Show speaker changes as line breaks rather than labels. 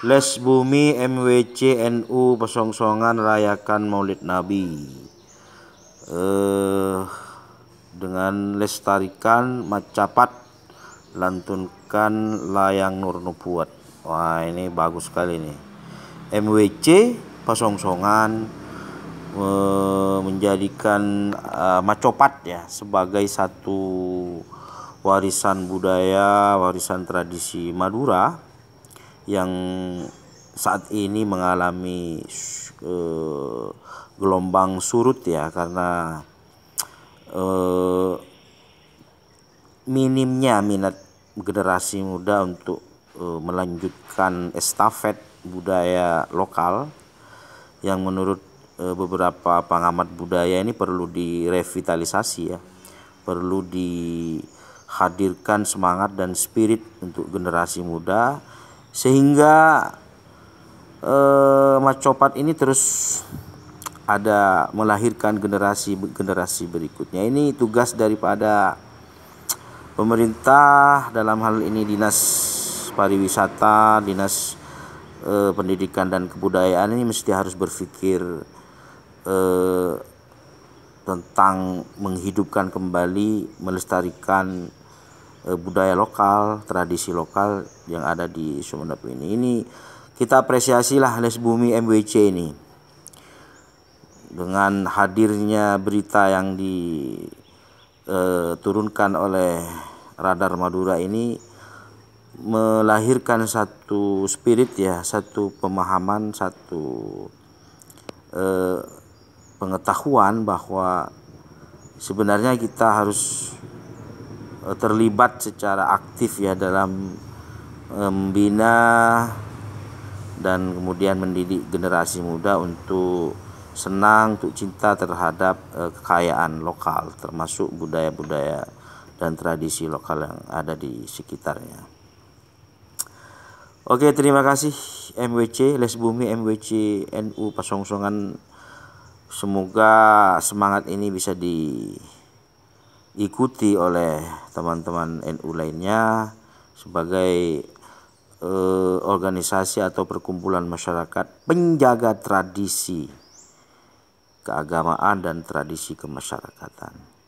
Les Bumi MWC NU Pesongsongan rayakan Maulid Nabi eh, dengan lestarikan macapat lantunkan layang nur nubuat wah ini bagus sekali nih MWC Pesongsongan eh, menjadikan eh, macopat ya sebagai satu warisan budaya warisan tradisi Madura yang saat ini mengalami uh, gelombang surut ya karena uh, minimnya minat generasi muda untuk uh, melanjutkan estafet budaya lokal yang menurut uh, beberapa pengamat budaya ini perlu direvitalisasi ya perlu dihadirkan semangat dan spirit untuk generasi muda sehingga eh, macopat ini terus ada melahirkan generasi generasi berikutnya ini tugas daripada pemerintah dalam hal ini dinas pariwisata dinas eh, pendidikan dan kebudayaan ini mesti harus berpikir eh, tentang menghidupkan kembali melestarikan Eh, budaya lokal, tradisi lokal yang ada di Sumeneb ini. Ini kita lah Les Bumi MWC ini dengan hadirnya berita yang diturunkan eh, oleh Radar Madura ini melahirkan satu spirit ya, satu pemahaman, satu eh, pengetahuan bahwa sebenarnya kita harus Eh, terlibat secara aktif ya dalam membina dan kemudian mendidik generasi muda untuk senang untuk cinta terhadap eh, kekayaan lokal termasuk budaya-budaya dan tradisi lokal yang ada di sekitarnya. Oke, terima kasih MWC Les Bumi MWC NU Pasongsongan. Semoga semangat ini bisa di diikuti oleh teman-teman NU lainnya sebagai eh, organisasi atau perkumpulan masyarakat penjaga tradisi keagamaan dan tradisi kemasyarakatan.